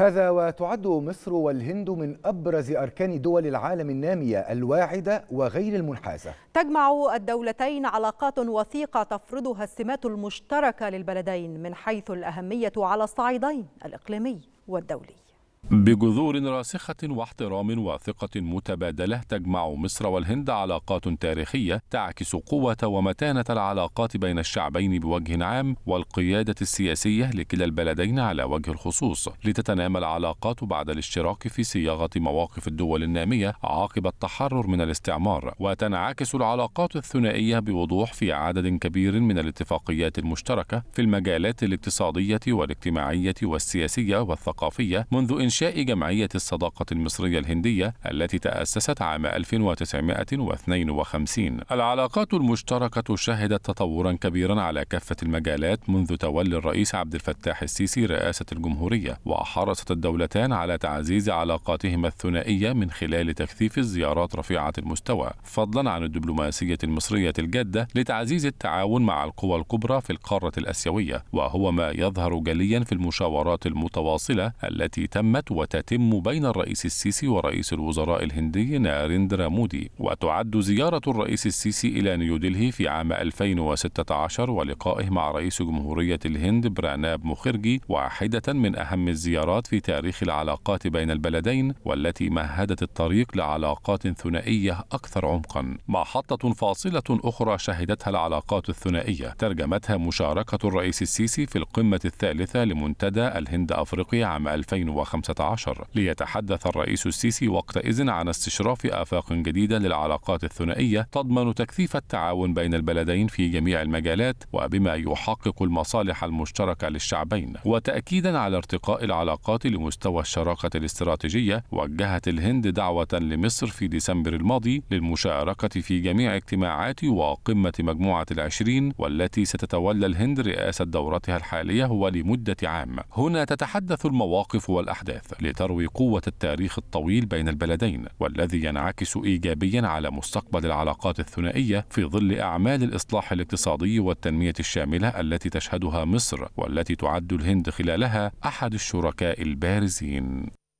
هذا وتعد مصر والهند من أبرز أركان دول العالم النامية الواعدة وغير المنحازة تجمع الدولتين علاقات وثيقة تفرضها السمات المشتركة للبلدين من حيث الأهمية على الصعيدين الإقليمي والدولي بجذور راسخة واحترام وثقة متبادلة تجمع مصر والهند علاقات تاريخية تعكس قوة ومتانة العلاقات بين الشعبين بوجه عام والقيادة السياسية لكلا البلدين على وجه الخصوص لتتنامى العلاقات بعد الاشتراك في صياغة مواقف الدول النامية عقب التحرر من الاستعمار وتنعكس العلاقات الثنائية بوضوح في عدد كبير من الاتفاقيات المشتركة في المجالات الاقتصادية والاجتماعية والسياسية والثقافية منذ إنشاء إنشاء جمعية الصداقة المصرية الهندية التي تأسست عام 1952 العلاقات المشتركة شهدت تطورا كبيرا على كافة المجالات منذ تولي الرئيس عبد الفتاح السيسي رئاسة الجمهورية وحرصت الدولتان على تعزيز علاقاتهما الثنائية من خلال تكثيف الزيارات رفيعة المستوى فضلا عن الدبلوماسية المصرية الجادة لتعزيز التعاون مع القوى الكبرى في القارة الآسيوية وهو ما يظهر جليا في المشاورات المتواصلة التي تمت وتتم بين الرئيس السيسي ورئيس الوزراء الهندي ناريندرا مودي وتعد زيارة الرئيس السيسي إلى نيودلهي في عام 2016 ولقائه مع رئيس جمهورية الهند براناب مخرجي واحدة من أهم الزيارات في تاريخ العلاقات بين البلدين والتي مهدت الطريق لعلاقات ثنائية أكثر عمقا محطة فاصلة أخرى شهدتها العلاقات الثنائية ترجمتها مشاركة الرئيس السيسي في القمة الثالثة لمنتدى الهند أفريقيا عام 2015 عشر ليتحدث الرئيس السيسي وقتئذ عن استشراف آفاق جديدة للعلاقات الثنائية تضمن تكثيف التعاون بين البلدين في جميع المجالات وبما يحقق المصالح المشتركة للشعبين وتأكيدا على ارتقاء العلاقات لمستوى الشراكة الاستراتيجية وجهت الهند دعوة لمصر في ديسمبر الماضي للمشاركة في جميع اجتماعات وقمة مجموعة العشرين والتي ستتولى الهند رئاسة دورتها الحالية ولمدة عام هنا تتحدث المواقف والأحداث الحدث لتروي قوة التاريخ الطويل بين البلدين والذي ينعكس إيجابيا على مستقبل العلاقات الثنائية في ظل أعمال الإصلاح الاقتصادي والتنمية الشاملة التي تشهدها مصر والتي تعد الهند خلالها أحد الشركاء البارزين